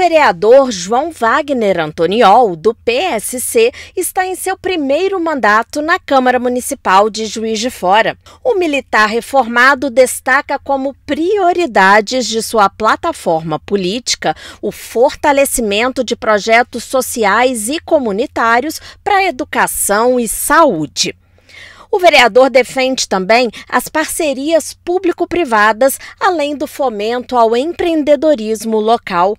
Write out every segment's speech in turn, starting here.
vereador João Wagner Antoniol, do PSC, está em seu primeiro mandato na Câmara Municipal de Juiz de Fora. O militar reformado destaca como prioridades de sua plataforma política o fortalecimento de projetos sociais e comunitários para educação e saúde. O vereador defende também as parcerias público-privadas, além do fomento ao empreendedorismo local.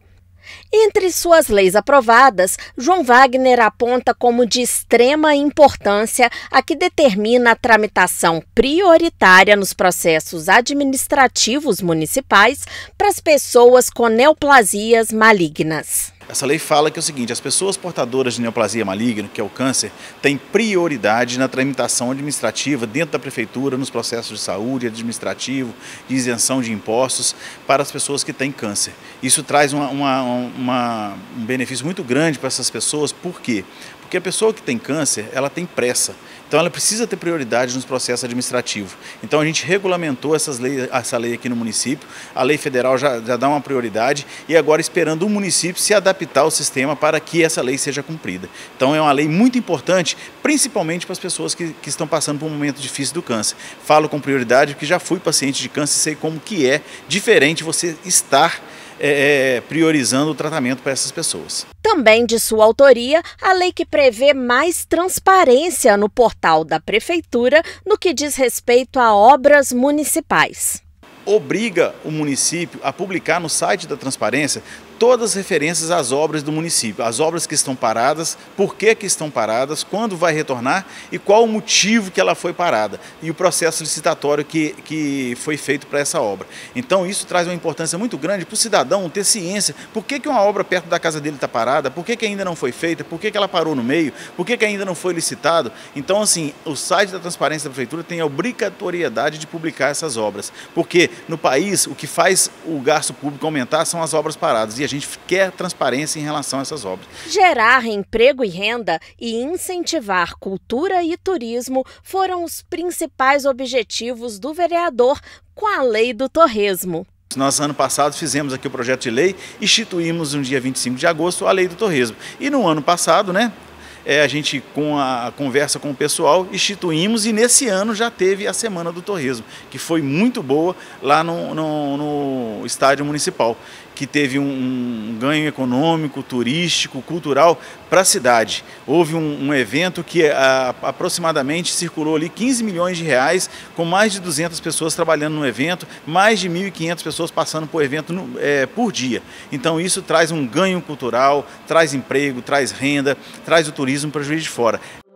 Entre suas leis aprovadas, João Wagner aponta como de extrema importância a que determina a tramitação prioritária nos processos administrativos municipais para as pessoas com neoplasias malignas. Essa lei fala que é o seguinte, as pessoas portadoras de neoplasia maligna, que é o câncer, têm prioridade na tramitação administrativa dentro da prefeitura, nos processos de saúde, administrativo, de isenção de impostos para as pessoas que têm câncer. Isso traz uma, uma, uma, um benefício muito grande para essas pessoas, por quê? Porque a pessoa que tem câncer, ela tem pressa. Então ela precisa ter prioridade nos processos administrativos. Então a gente regulamentou essas leis, essa lei aqui no município, a lei federal já, já dá uma prioridade e agora esperando o município se adaptar ao sistema para que essa lei seja cumprida. Então é uma lei muito importante, principalmente para as pessoas que, que estão passando por um momento difícil do câncer. Falo com prioridade porque já fui paciente de câncer e sei como que é diferente você estar é, priorizando o tratamento para essas pessoas. Também de sua autoria, a lei que prevê mais transparência no portal da Prefeitura no que diz respeito a obras municipais obriga o município a publicar no site da transparência todas as referências às obras do município, as obras que estão paradas, por que, que estão paradas, quando vai retornar e qual o motivo que ela foi parada e o processo licitatório que, que foi feito para essa obra. Então isso traz uma importância muito grande para o cidadão ter ciência por que, que uma obra perto da casa dele está parada, por que, que ainda não foi feita, por que, que ela parou no meio, por que, que ainda não foi licitado. Então assim, o site da Transparência da Prefeitura tem a obrigatoriedade de publicar essas obras, porque no país o que faz o gasto público aumentar são as obras paradas e a gente quer transparência em relação a essas obras. Gerar emprego e renda e incentivar cultura e turismo foram os principais objetivos do vereador com a lei do torresmo. Nós, ano passado, fizemos aqui o projeto de lei, instituímos no dia 25 de agosto a lei do torresmo. E no ano passado, né, é, a gente, com a conversa com o pessoal, instituímos e nesse ano já teve a Semana do Torresmo, que foi muito boa lá no, no, no estádio municipal que teve um, um ganho econômico, turístico, cultural para a cidade. Houve um, um evento que a, aproximadamente circulou ali 15 milhões de reais, com mais de 200 pessoas trabalhando no evento, mais de 1.500 pessoas passando por evento no, é, por dia. Então isso traz um ganho cultural, traz emprego, traz renda, traz o turismo para o juiz de fora.